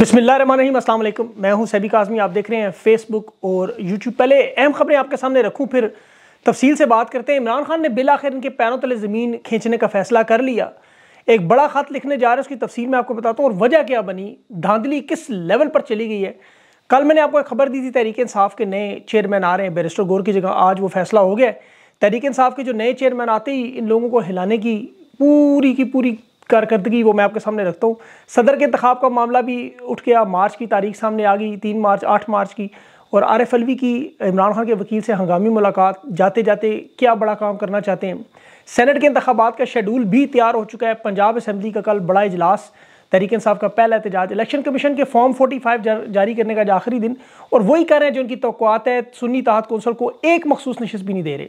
रही अल्लाम मैं हूं सैबिक आजमी आप देख रहे हैं फेसबुक और यूट्यूब पहले अहम खबरें आपके सामने रखूं फिर तफसील से बात करते हैं इमरान खान ने बिल आखिर इनके पैरों तले ज़मीन खींचने का फैसला कर लिया एक बड़ा ख़त लिखने जा रहा है उसकी तफसील मैं आपको बताता हूँ और वजह क्या बनी धांधली किस लेवल पर चली गई है कल मैंने आपको एक खबर दी थी तहरीक इसाफ़ के नए चेयरमैन आ रहे हैं बैरिस्टर गोर की जगह आज वो फैसला हो गया तहरीक इसाफ़ के जो नए चेयरमैन आते ही इन लोगों को हिलाने की पूरी की पूरी कारकर्दगी वो मैं आपके सामने रखता हूँ सदर के इंतब का मामला भी उठ गया मार्च की तारीख सामने आ गई तीन मार्च आठ मार्च की और आर एफ वी की इमरान खान के वकील से हंगामी मुलाकात जाते जाते क्या बड़ा काम करना चाहते हैं सेनेट के इंतबात का शेड्यूल भी तैयार हो चुका है पंजाब असम्बली का कल बड़ा इजलास तहरीक इंसाफ का पहला एहतजाज इलेक्शन कमीशन के फॉर्म फोटी फाइव जारी करने का आखिरी दिन और वही कह रहे हैं जो उनकी तो है सुन्नी तहत कौंसल को एक मखसूस नशस्त भी नहीं दे रहे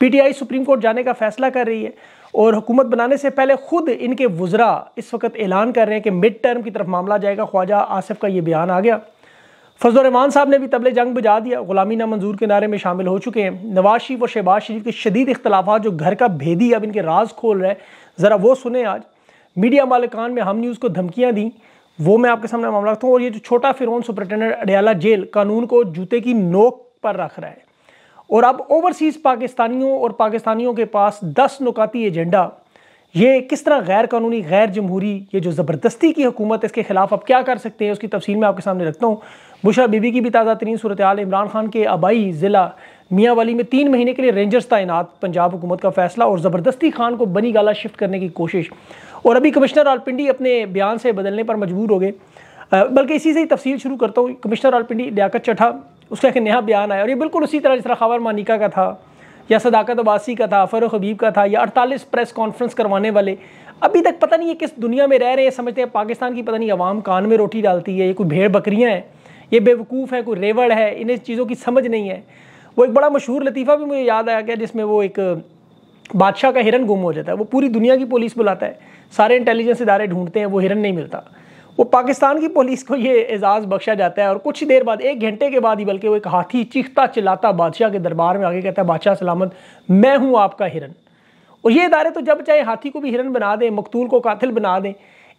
P T I supreme court जाने का फैसला कर रही है और हुकूमत बनाने से पहले ख़ुद इनके वज्रा इस वक्त ऐलान कर रहे हैं कि मिड टर्म की तरफ मामला जाएगा ख्वाजा आसफ़ का ये बयान आ गया फजलरहमान साहब ने भी तबले जंग बजा दिया गुलामी ना मंजूर के नारे में शामिल हो चुके हैं नवाज शरीफ और शहबाज शरीफ के शदीद इख्तलाफा जो घर का भेदी अब इनके राज खोल रहे ज़रा वो सुने आज मीडिया मालिकान में हम न्यूज़ को धमकियाँ दी वो मैं आपके सामने मामला रखता हूँ और ये जो छोटा फिरोन सुपरटेंडेंट अडयाला जेल कानून को जूते की नोक पर रख रहा है और अब ओवरसीज़ पाकिस्तानियों और पाकिस्तानियों के पास दस नुकाती एजेंडा ये किस तरह गैर कानूनी गैर जमहूरी ये जो ज़बरदस्ती की हुकूमत इसके खिलाफ आप क्या कर सकते हैं उसकी तफसील मैं आपके सामने रखता हूँ बुशरा बीबी की भी ताज़ा तरीन सूरत आल इमरान खान के आबाई ज़िला मियाँ वाली में तीन महीने के लिए रेंजर्स तैनात पंजाब हुकूमत का फैसला और ज़बरदस्ती खान को बनी गाला शिफ्ट करने की कोशिश और अभी कमिश्नर आलपिंडी अपने बयान से बदलने पर मजबूर हो गए बल्कि इसी से ही तफसील शुरू करता हूँ कमिश्नर आलपिंडी लियाकत चठा उसका एक नया बयान आया और ये बिल्कुल उसी तरह जिस तरह खबर मानिका का था या सदाकत अबासी का था फ़रूख हबीब का था या अड़तालीस प्रेस कॉन्फ्रेंस करवाने वाले अभी तक पता नहीं ये किस दुनिया में रह रहे हैं समझते हैं पाकिस्तान की पता नहीं आवाम कान में रोटी डालती है ये कोई भेड़ बकरियाँ हैं ये बेवकूफ़ है कोई रेवड़ है इन चीज़ों की समझ नहीं है वो एक बड़ा मशहूर लतीफ़ा भी मुझे याद आया गया जिसमें वो एक बादशाह का हिरन गुम हो जाता है वो पूरी दुनिया की पुलिस बुलाता है सारे इंटेलिजेंस इदारे ढूंढते हैं वो हिरन नहीं मिलता वो पाकिस्तान की पुलिस को ये एजाज़ बख्शा जाता है और कुछ ही देर बाद एक घंटे के बाद ही बल्कि वो एक हाथी चीखता चिल्लाता बादशाह के दरबार में आगे कहता है बादशाह सलामत मैं हूँ आपका हिरन और ये इदारे तो जब चाहे हाथी को भी हिरन बना दें मकतूल को कातिल बना दें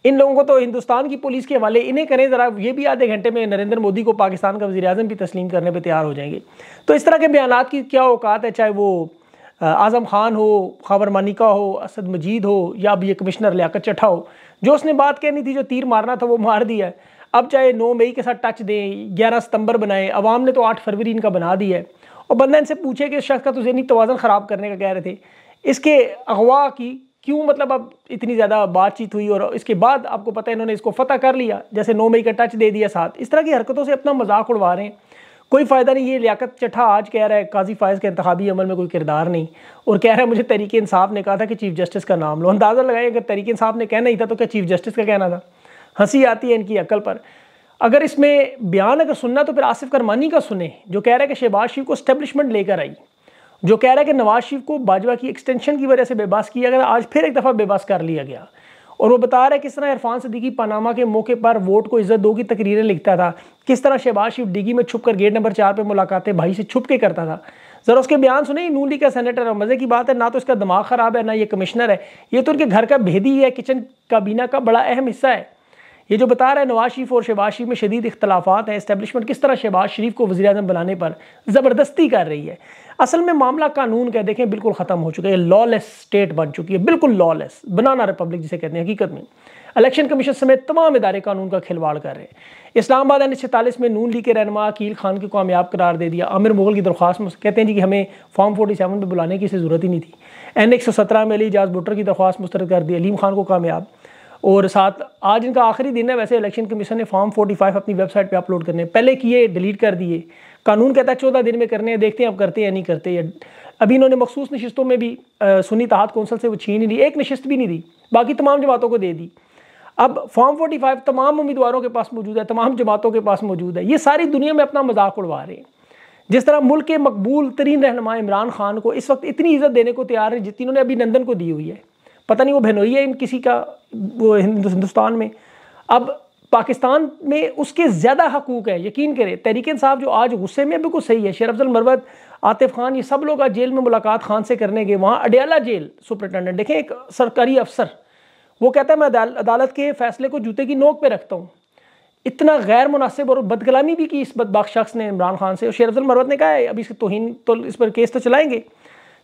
इन लोगों को तो हिंदुस्तान की पुलिस के हवाले इन्हें करें ज़रा ये भी आधे घंटे में नरेंद्र मोदी को पाकिस्तान का वजी अजम भी तस्लीम करने पर तैयार हो जाएंगे तो इस तरह के बयान की क्या औकात है चाहे वो आज़म खान हो खबर मानिका हो असद मजीद हो या अब ये कमिश्नर लियाकत चटा हो जो उसने बात कहनी थी जो तीर मारना था वो मार दिया है अब चाहे नौ मई के साथ टच दें ग्यारह सितंबर बनाए अवाम ने तो आठ फरवरी इनका बना दिया है और बंदा इनसे पूछे कि इस शख्स का तो जहनी तोज़न ख़राब करने का कह रहे थे इसके अगवा की क्यों मतलब अब इतनी ज़्यादा बातचीत हुई और इसके बाद आपको पता है इन्होंने इसको फतह कर लिया जैसे नौ मई का टच दे दिया साथ इस तरह की हरकतों से अपना मजाक उड़वा रहे हैं कोई फ़ायदा नहीं ये लियाकत चटा आज कह रहा है काजी फ़ायज़ के इंतबी अमल में कोई किरदार नहीं और कह रहा है मुझे तरीके इंसाफ ने कहा था कि चीफ जस्टिस का नाम लो अंदाज़ा लगाए अगर तरीके इंसाफ ने कहना ही था तो क्या चीफ जस्टिस का कहना था हंसी आती है इनकी अकल पर अगर इसमें बयान अगर सुनना तो फिर आसिफ करमानी का सुने जो कह रहा है कि शहबाज शरीफ को स्टेबलिशमेंट लेकर आई जो कह रहा है कि नवाज शरीफ को बाजवा की एक्सटेंशन की वजह से बेबास किया गया आज फिर एक दफ़ा बेबास कर लिया गया और वो बता रहा है किस तरह इरफान सदीकी पनामा के मौके पर वोट को इज्जत दो की तकरीरें लिखता था किस तरह शहबाज शिफ डिगी में छुप कर गेट नंबर चार पर मुलाकातें भाई से छुप के करता था ज़रा उसके बयान सुने ही नूली का सेनेटर और मज़े की बात है ना तो इसका दिमाग ख़राब है ना ये कमिश्नर है ये तो उनके घर का भेदी है किचन काबीना का बड़ा अहम हिस्सा है ये जो बता रहा है नवाज शरीफ और शहबाज शरीफ में शदीद इख्तलाफात हैं इस्टेबलिशमेंट किस तरह शहबाज शरीफ को वजी अजम बनाने पर ज़बरदस्ती कर रही है असल में मामला कानून का देखें बिल्कुल ख़त्म हो चुका है लॉलेस स्टेट बन चुकी है बिल्कुल लॉलेस बनाना रिपब्लिक जिसे कहते हैं हकीकत में इलेक्शन कमीशन समेत तमाम इदारे कानून का खिलवाड़ कर रहे हैं इस्लामाबाद एन सैंतालीस में नून लीग के रहनमा अकील खान को कामयाब करार दे दिया आमिर मुगल की दरख्वास्त में कहते हैं जी कि हमें फॉर्म फोर्टी सेवन में बुलाने की इसे ज़रूरत ही नहीं थी एन एक सौ सत्रह में अली एजाज भुट्टर की दरख्वास्त मुस्तरद कर दी अलीम खान को कामयाब और साथ आज इनका आखिरी दिन है वैसे इलेक्शन कमीशन ने फॉर्म फाइव अपनी वेबसाइट पर अपलोड करने पहले किए डिलीट कर दिए कानून कहता है चौदह दिन में करने हैं देखते हैं अब करते हैं नहीं करते या अभी इन्होंने मखसूस नशस्तों में भी सुनी तहत कौंसल से वो छीन ही नहीं एक नशस्त भी नहीं दी बाकी तमाम जमातों को दे दी अब फॉर्म फाइव तमाम उम्मीदवारों के पास मौजूद है तमाम जमातों के पास मौजूद है ये सारी दुनिया में अपना मजाक उड़वा रहे हैं जिस तरह मुल्क के मकबूल तरीन रहनमा इमरान खान को इस वक्त इतनी इज्जत देने को तैयार है जितनी उन्होंने अभी नंदन को दी हुई है पता नहीं वो बहनोई है इन किसी का वो हिंदुस्तान में अब पाकिस्तान में उसके ज़्यादा हकूक़ हैं यकीन करें तहरीक साहब जो आज गुस्से में बिल्कुल सही है शेर अफजल मरवत आतिफ खान ये सब लोग आज जेल में मुलाकात खान से करने गए वहाँ अडयाला जेल सुपरिटेंडेंट देखें एक सरकारी अफसर वो कहता है मैं अदालत के फैसले को जूते की नोक पर रखता हूँ इतना गैर मुनासिब और बदगलानी भी की इस बदबाक शख्स ने इमरान खान से और शेर अफजल मरवत ने कहा है अभी इसकी तोहन तो इस पर केस तो चलाएंगे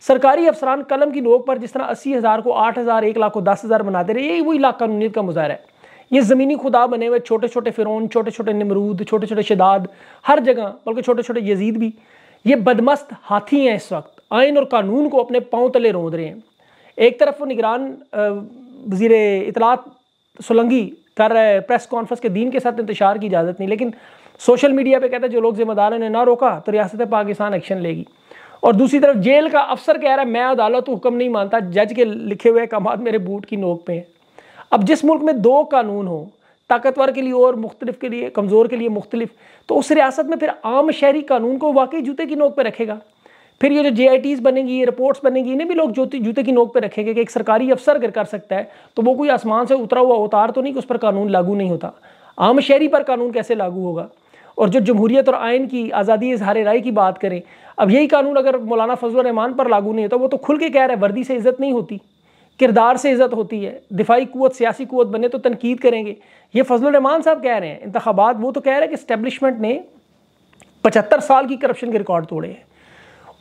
सरकारी अफसरान कलम की नोक पर जिस तरह अस्सी हज़ार को आठ हज़ार एक लाख को दस हज़ार बनाते रहे यही वही लाख कानूनीत का मुजाहरा है ये ज़मीनी खुदा बने हुए छोटे छोटे फ़िरौन छोटे छोटे नमरूद छोटे छोटे शदाद हर जगह बल्कि छोटे छोटे यजीद भी ये बदमस्त हाथी हैं इस वक्त आयन और कानून को अपने पाँव तले रोंद रहे हैं एक तरफ वो निगरान वजीर इतलात सोलंगी कर रहे हैं प्रेस कॉन्फ्रेंस के दिन के साथ इंतशार की इजाज़त नहीं लेकिन सोशल मीडिया पर कहते हैं जो लोग जिम्मेदार ने ना रोका तो रियासत पाकिस्तान एक्शन लेगी और दूसरी तरफ जेल का अफसर कह रहा है मैं अदालत हुक्म नहीं मानता जज के लिखे हुए अहकाम मेरे बूट की नोक पे हैं अब जिस मुल्क में दो कानून हो ताकतवर के लिए और मुख्तलिफ के लिए कमज़ोर के लिए मुख्तलिफ तो उस रियासत में फिर आम शहरी कानून को वाकई जूते की नोक पर रखेगा फिर ये जो जे आई टीज़ बनेंगी ये रिपोर्ट्स बनेंगी इन्हें भी लोग जूते जूते की नोक पर रखेंगे कि एक सरकारी अफसर अगर कर सकता है तो वो कोई आसमान से उतरा हुआ उतार तो नहीं कि उस पर कानून लागू नहीं होता आम शहरी पर कानून कैसे लागू होगा और जो जमहूरियत और आयन की आज़ादी इजहार राय की बात करें अब यही कानून अगर मौलाना फजल रहमान पर लागू नहीं होता वो तो खुल के कह रहा है वर्दी से इज्जत नहीं होती किरदार से इज़्ज़त होती है दिफाई क़वत सियासी क़वत बने तो तनकीद करेंगे ये फजल रहमान साहब कह रहे हैं इंतबात वो तो कह रहे हैं कि इस्टेबलिशमेंट ने पचहत्तर साल की करप्शन के रिकॉर्ड तोड़े हैं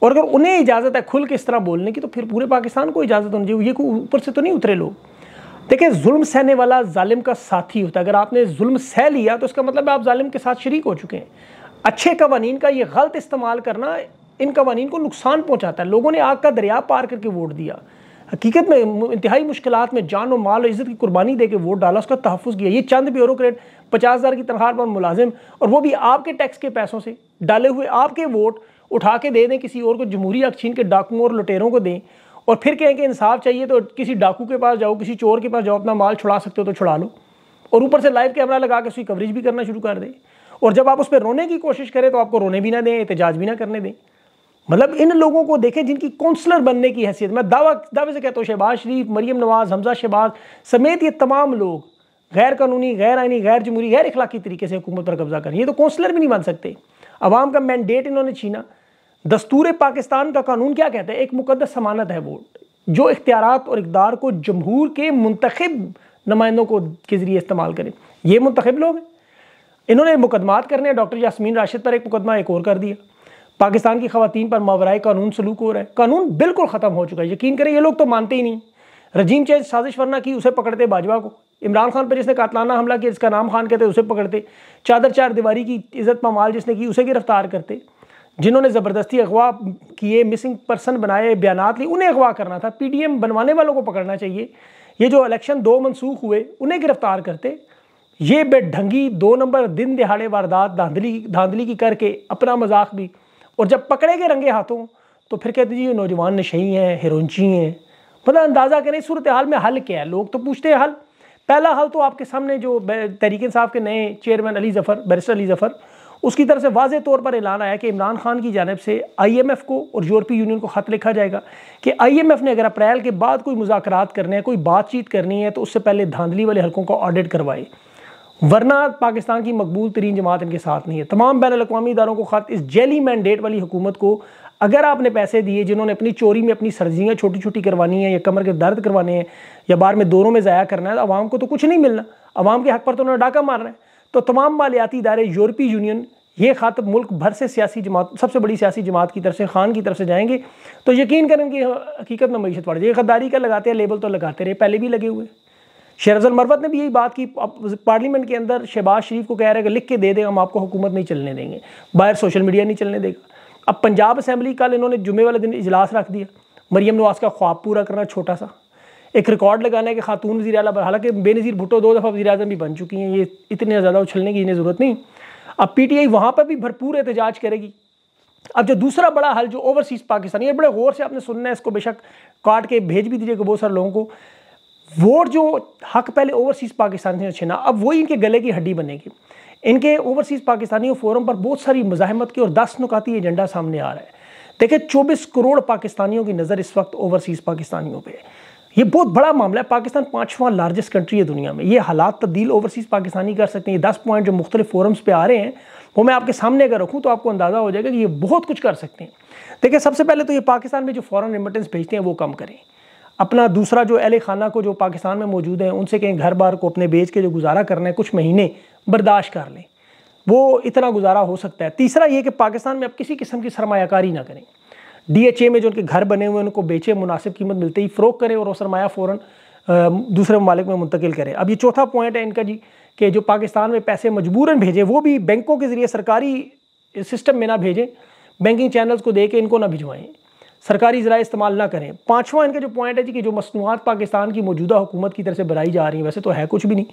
और अगर उन्हें इजाज़त है खुल के इस तरह बोलने की तो फिर पूरे पाकिस्तान को इजाज़त होनी चाहिए ये कोई ऊपर से तो नहीं उतरे लोग देखिए जुल्म सहने वाला जालिम का साथी होता है अगर आपने जुल्म सह लिया तो इसका मतलब आप जालिम के साथ शरीक हो चुके हैं अच्छे कवानीन का ये गलत इस्तेमाल करना इन कवानीन को नुकसान पहुँचाता है लोगों ने आग का दरिया पार करके वोट दिया हकीकत में इंतहाई मुश्किल में जान और माल और इज़्ज़त की कुर्बानी दे के वोट डाला उसका तहफ़ किया ये चंद ब्यूरोट पचास हज़ार की तनख्वाह पर मुलाजिम और वो भी आपके टैक्स के पैसों से डाले हुए आपके वोट उठा के दे दें किसी और को जमहूरी अक्षीन छीन के डाकुओं और लुटेरों को दें और फिर कहें कि इंसाफ चाहिए तो किसी डाकू के पास जाओ किसी चोर के पास जाओ अपना माल छुड़ा सकते हो तो छुड़ा लो और ऊपर से लाइव कैमरा लगा के उसकी कवरेज भी करना शुरू कर दें और जब आप उस पर रोने की कोशिश करें तो आपको रोने भी ना दें एहतजाज भी ना करने दें मतलब इन लोगों को देखें जिनकी काउंसलर बनने की हैसियत मैं दावा दावे से कहता हूँ शहबाज शरीफ मरीम नवाज़ हमजा शहबाज समेत ये तमाम लोग गैर कानूनी गैर आइनी गैर जमहूरी गैर इखलाकी तरीके से हुकूमत पर कब्जा करें ये तो काउंसलर भी नहीं बन सकते आवाम का मैंडेट इन्होंने छीना दस्तूर पाकिस्तान का कानून क्या कहता है एक मुकदस समानत है वोट जो इख्तियार और इकदार को जमहूर के मुंतब नुमाइंदों को के ज़रिए इस्तेमाल करें ये मंतखब लोग हैं इन्होंने मुकदमात करने डॉक्टर यासमीन राशिद पर एक मुकदमा एक और कर दिया पाकिस्तान की खातन पर मावरा कानून सलूक हो रहा है कानून बिल्कुल ख़त्म हो चुका है यकीन करें ये लोग तो मानते ही नहीं रजीम चेंज साजिश वरना की उसे पकड़ते बाजवा को इमरान खान पर जिसने कातलाना हमला किया जिसका नाम खान कहते उसे पकड़ते चादर चार दीवारी की इज़्ज़त पमाल जिसने की उसे गिरफ्तार करते जिन्होंने ज़बरदस्ती अगवा किए मिसिंग पर्सन बनाए बयान लिए उन्हें अगवा करना था पी बनवाने वालों को पकड़ना चाहिए ये जो इलेक्शन दो मनसूख हुए उन्हें गिरफ़्तार करते ये बेढंगी दो नंबर दिन दिहाड़े वारदात धांधली धांधली की करके अपना मजाक भी और जब पकड़े गए रंगे हाथों तो फिर कहते जी ये नौजवान नशई हैं हेरोनची हैं मतलब अंदाज़ा करें सूरत हाल में हल क्या है लोग तो पूछते हैं हल पहला हल तो आपके सामने जो तहरीक साहब के नए चेयरमैन अली ज़फ़र बैरिस्टर अली ज़फ़र उसकी तरफ से वाज तौर पर ऐलान आया कि इमरान खान की जानब से आई एम एफ़ को और यूरोपीय यूनियन को ख़त लिखा जाएगा कि आई एम एफ़ ने अगर अप्रैल के बाद कोई मुजाकर करने हैं कोई बातचीत करनी है तो उससे पहले धांधली वाले हलकों को ऑडिट करवाए वरना पाकिस्तान की मकबूल तरीन जमात इनके साथ नहीं है तमाम बैन अवी इदारों को ख़त इस जेली मैंडेट वाली हुकूमत को अगर आपने पैसे दिए जिन्होंने अपनी चोरी में अपनी सर्जियाँ छोटी छोटी करवानी है या कमर के दर्द करवाने हैं या बार में दोनों में ज़ाया करना है तो आवाम को तो कुछ नहीं मिलना आवाम के हक पर तो उन्होंने डाका मारना है तो तमाम मालियाती इदारे यूरोपीय यूनियन ये ख़त मुल्क भर से सियासी जमात सबसे बड़ी सियासी जमात की तरफ से खान की तरफ से जाएंगे तो यकीन करें कि हकीकत में मीशत पड़ जाए गद्दारी का लगाते हैं लेबल तो लगाते रहे पहले भी लगे हुए शेरफल मरवत ने भी यही बात की पार्लियामेंट के अंदर शहबाज शरीफ को कह रहे हैं लिख के दे दें हम आपको हुकूमत नहीं चलने देंगे बाहर सोशल मीडिया नहीं चलने देगा अब पंजाब असेंबली कल इन्होंने जुमे वाले दिन इजलास रख दिया मरीम नवाज का ख्वाब पूरा करना छोटा सा एक रिकॉर्ड लगाना है कि खातून वजी अला हालांकि बेनज़ीर भुट्टो दो दफ़ा वजी अजम भी बन चुकी हैं ये इतने ज़्यादा उछलने की इन्हें ज़रूरत नहीं अब पी टी आई वहाँ पर भी भरपूर एहतजाज करेगी अब जो दूसरा बड़ा हल जो ओवरसीज़ पाकिस्तान ये बड़े गौर से आपने सुनना है इसको बेशक काट के भेज भी दीजिएगा बहुत सारे लोगों को वोट जो हक पहले ओवरसीज़ पाकिस्तानी ने छीना अब वही इनके गले की हड्डी बनेगी इनके ओवरसीज़ पाकिस्तानियों फोरम पर बहुत सारी मजाहमत की और दस नुकाती एजेंडा सामने आ रहा है देखिए चौबीस करोड़ पाकिस्तानियों की नज़र इस वक्त ओवरसीज़ पाकिस्तानियों पर ये बहुत बड़ा मामला है पाकिस्तान पाँचवां लार्जेस्ट कंट्री है दुनिया में ये हालात तब्दील ओवरसीज़ पाकिस्तानी कर सकते हैं ये दस पॉइंट जो मुख्तलिफ फोरम्स पे आ रहे हैं वो मैं आपके सामने अगर रखूँ तो आपको अंदाज़ा हो जाएगा कि ये बहुत कुछ कर सकते हैं देखिए सबसे पहले तो ये पाकिस्तान में जो फॉरन रिमिटेंस भेजते हैं वो कम करें अपना दूसरा जो अहल खाना को जो पाकिस्तान में मौजूद हैं उनसे कहीं घर बार को अपने बेच के जो गुजारा करना है कुछ महीने बर्दाश्त कर लें वो इतना गुजारा हो सकता है तीसरा ये कि पाकिस्तान में अब किसी किस्म की सरमाकारी ना करें डी एच ए में जो उनके घर बने हुए हैं उनको बेचें मुनासिब कीमत मिलते ही फ़रोग करें और वो सरमाया फ़ौर दूसरे ममालिक में मुंतकिल करें अब ये चौथा पॉइंट है इनका जी कि जो पाकिस्तान में पैसे मजबूरन भेजें वो भी बैंकों के ज़रिए सरकारी सिस्टम में ना भेजें बैंकिंग चैनल्स को दे के इनको ना भिजवाएं सरकारी ज़रा इस्तेमाल ना करें पाँचवा इनका जो पॉइंट है जी कि जो मसनूआत पाकिस्तान की मौजूदा हुकूमत की तरफ से बनाई जा रही है वैसे तो है कुछ भी नहीं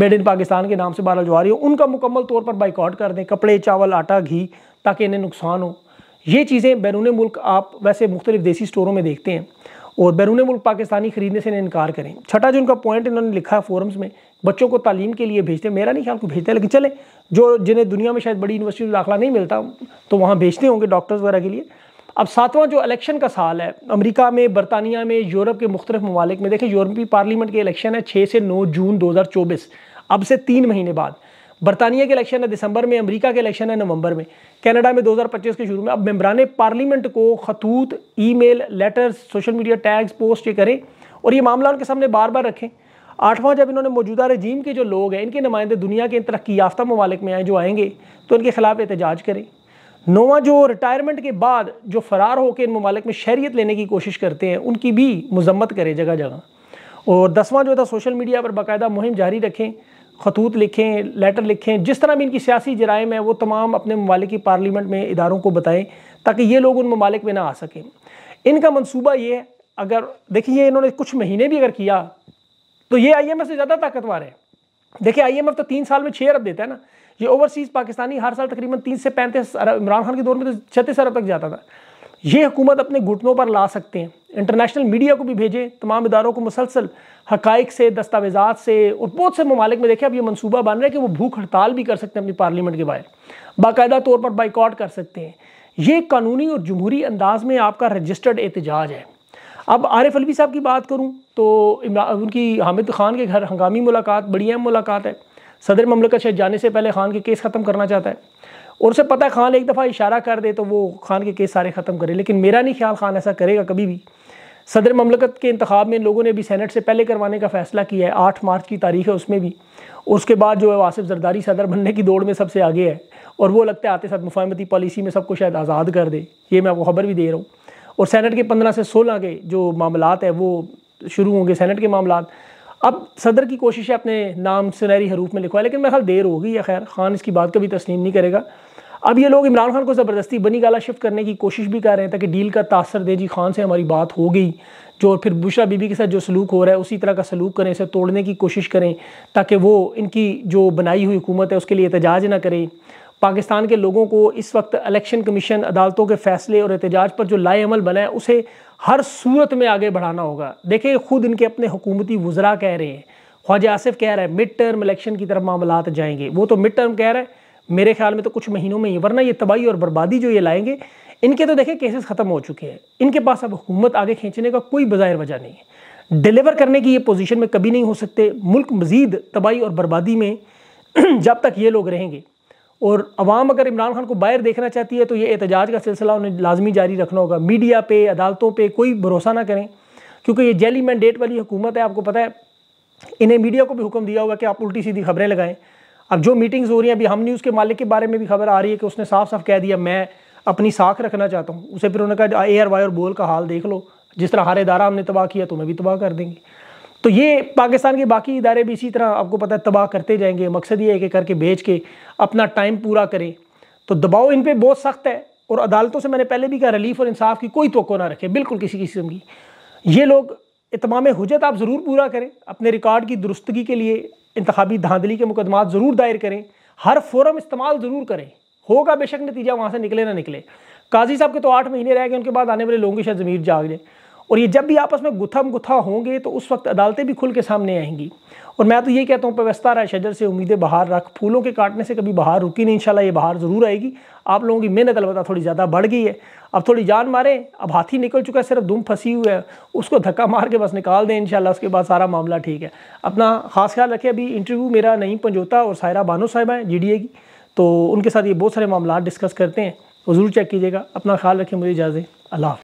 मेड इन पाकिस्तान के नाम से बारह जो आ रही हो उनका मुकम्मल तौर पर बाइकआउट कर दें कपड़े चावल आटा घी ताकि इन्हें नुकसान हो ये चीज़ें बैरून मुल्क आप वैसे मुख्तलिफ देसी स्टोरों में देखते हैं और बैरून मुल्क पाकिस्तानी ख़रीदने से इन्हें इनकार करें छठा जो उनका पॉइंट इन्होंने लिखा है फोरम्स में बच्चों को तालीम के लिए भेजते हैं मेरा नहीं ख्याल को भेजते हैं लेकिन चले जो जिन्हें दुनिया में शायद बड़ी यूनिवर्सिटी में दाखिला नहीं मिलता तो वहाँ भेजते होंगे डॉक्टर्स वगैरह के लिए अब सातवां जो इलेक्शन का साल है अमेरिका में बरतानिया में यूरोप के मुख्तलिफ ममालिक में देखें यूरोपी पार्लियामेंट के इलेक्शन है छः से नौ जून दो हज़ार चौबीस अब से तीन महीने बाद बरतानिया के इलेक्शन है दिसंबर में अमेरिका के इलेक्शन है नवंबर में कनाडा में 2025 के शुरू में अब मेम्बरान पार्लियामेंट को खतूत email letters social media tags post ये करें और ये मामला उनके सामने बार बार रखें आठवां जब इन्होंने मौजूदा रजीम के जो लोग हैं इनके नुमाइंदे दुनिया के तरक्की याफ्ता ममालिक में आए जो आएंगे तो इनके खिलाफ एहतजाज करें नोवा जो रिटायरमेंट के बाद जो फ़रार होकर इन ममालिक में शहरीत लेने की कोशिश करते हैं उनकी भी मजम्मत करें जगह जगह और दसवां जो था सोशल मीडिया पर बाकायदा मुहिम जारी रखें खतूत लिखें लेटर लिखें जिस तरह भी इनकी सियासी जराइम है वो तमाम अपने ममालिक पार्लियामेंट में इदारों को बताएं ताकि ये लोग उन ममालिक में ना आ सकें इनका मनसूबा ये है अगर देखिए इन्होंने कुछ महीने भी अगर किया तो ये आई एम एस से ज़्यादा ताकतवर है देखिए एफ तो तीन साल में छः अरब देता है ना ये ओवरसीज पाकिस्तानी हर साल तकरीबन तीस से पैंतीस अरब इमरान खान के दौर में तो छत्तीस अरब तक जाता था ये हुकूमत अपने घुटनों पर ला सकते हैं इंटरनेशनल मीडिया को भी भेजें तमाम इदारों को मुसलसल हकाइक से दस्तावेजात से और बहुत से ममालिक में देखें अब ये मनसूबा बन रहा है कि वो भूख हड़ताल भी कर सकते हैं अपनी पार्लियामेंट के बाहर बाकायदा तौर पर बाइकआउट कर सकते हैं ये कानूनी और जमहूरी अंदाज में आपका रजिस्टर्ड एहतजाज है अब आरिफ अलवी साहब की बात करूँ तो उनकी हामिद खान के घर हंगामी मुलाकात बड़ी अहम मुलाकात है सदर ममलकत शायद जाने से पहले खान के केस ख़त्म करना चाहता है और उसे पता है खान एक दफ़ा इशारा कर दे तो वो खान के केस सारे ख़त्म करे लेकिन मेरा नहीं ख्याल खान ऐसा करेगा कभी भी सदर ममलकत के इंतबाब में लोगों ने भी सैनट से पहले करवाने का फ़ैसला किया है आठ मार्च की तारीख है उसमें भी उसके बाद जो है आसिफ जरदारी सदर बनने की दौड़ में सबसे आगे है और वो लगता है आते साथ मुफाहमती पॉलिसी में सबको शायद आज़ाद कर दे ये मैं आपको खबर भी दे रहा हूँ और सैनट के पंद्रह से सोलह के जो मामला है वो शुरू होंगे सैनट के मामला अब सदर की कोशिश है अपने नाम सुनहरी हरूफ में लिखवाए लेकिन मेरे ख्याल देर होगी या खैर खान इसकी बात कभी तस्लीम नहीं करेगा अब ये लोग इमरान खान को ज़बरदस्ती बनी गाला शिफ्ट करने की कोशिश भी कर रहे हैं ताकि डील का तासर दे जी खान से हमारी बात हो गई जो फिर बुशरा बीबी के साथ जो सलूक हो रहा है उसी तरह का सलूक करें इसे तोड़ने की कोशिश करें ताकि वो इनकी जो बनाई हुई हुकूमत है उसके लिए एहतजाज ना करें पाकिस्तान के लोगों को इस वक्त इलेक्शन कमीशन अदालतों के फैसले और एहतजाज पर जो लाएमल बना है उसे हर सूरत में आगे बढ़ाना होगा देखें खुद इनके अपने हुकूमती वज्रा कह रहे हैं ख्वाजा आसिफ कह रहा है मिड टर्म इलेक्शन की तरफ मामला जाएंगे वो तो मिड टर्म कह रहा है मेरे ख्याल में तो कुछ महीनों में ही वरना ये तबाही और बर्बादी जो ये लाएंगे इनके तो देखें केसेस ख़त्म हो चुके हैं इनके पास अब हुकूमत आगे खींचने का कोई बज़ाहिर वजह नहीं है डिलीवर करने की ये पोजीशन में कभी नहीं हो सकते मुल्क मज़ीद तबाही और बर्बादी में जब तक ये लोग रहेंगे और आवाम अगर इमरान खान को बाहर देखना चाहती है तो ये एहतजाज का सिलसिला उन्हें लाजमी जारी रखना होगा मीडिया पे अदालतों पे कोई भरोसा ना करें क्योंकि ये जेली मैंडेट वाली हुकूमत है आपको पता है इन्हें मीडिया को भी हुक्म दिया हुआ कि आप उल्टी सीधी खबरें लगाएं अब जो मीटिंग्स हो रही हैं अभी हम न्यूज़ के मालिक के बारे में भी खबर आ रही है कि उसने साफ साफ कह दिया मैं अपनी साख रखना चाहता हूँ उसे फिर उन्होंने कहा एयर वायर बोल का हाल देख लो जिस तरह हर दारा हमने तबाह किया तो मैं भी तबाह कर देंगे तो ये पाकिस्तान के बाकी इदारे भी इसी तरह आपको पता है तबाह करते जाएंगे मकसद ये है कि करके भेज के अपना टाइम पूरा करें तो दबाव इन पर बहुत सख्त है और अदालतों से मैंने पहले भी कहा रिलीफ और इंसाफ की कोई तो ना रखे बिल्कुल किसी किस्म की ये लोग इतमाम हजत आप ज़रूर पूरा करें अपने रिकॉर्ड की दुरुस्तगी के लिए इंतबी धांधली के मुकदमा ज़रूर दायर करें हर फोरम इस्तेमाल ज़रूर करें होगा बेशक नतीजा वहाँ से निकले ना निकले काजी साहब के तो आठ महीने रह गए उनके बाद आने वाले लोगों की शायद ज़मीर जाग जाए और ये जब भी आपस में गुथम गुथा होंगे तो उस वक्त अदालतें भी खुल के सामने आएंगी और मैं तो ये कहता हूँ पवस्ता रहा शजर से उम्मीदें बाहर रख फूलों के काटने से कभी बाहर रुकी नहीं इंशाल्लाह ये बाहर ज़रूर आएगी आप लोगों की मेहनत अलबत्ता थोड़ी ज़्यादा बढ़ गई है अब थोड़ी जान मारें अब हाथी निकल चुका है सिर्फ दुम फंसी हुई है उसको धक्का मार के बस निकाल दें इंशाल्लाह उसके बाद सारा मामला ठीक है अपना खास ख्याल रखें अभी इंटरव्यू मेरा नहीं पंजोता और सायरा बानो साहिबा हैं जी की तो उनके साथ ये बहुत सारे मामला डिस्कस करते हैं वो ज़रूर चेक कीजिएगा अपना ख्याल रखें मुझे इजाज़त अल्लाह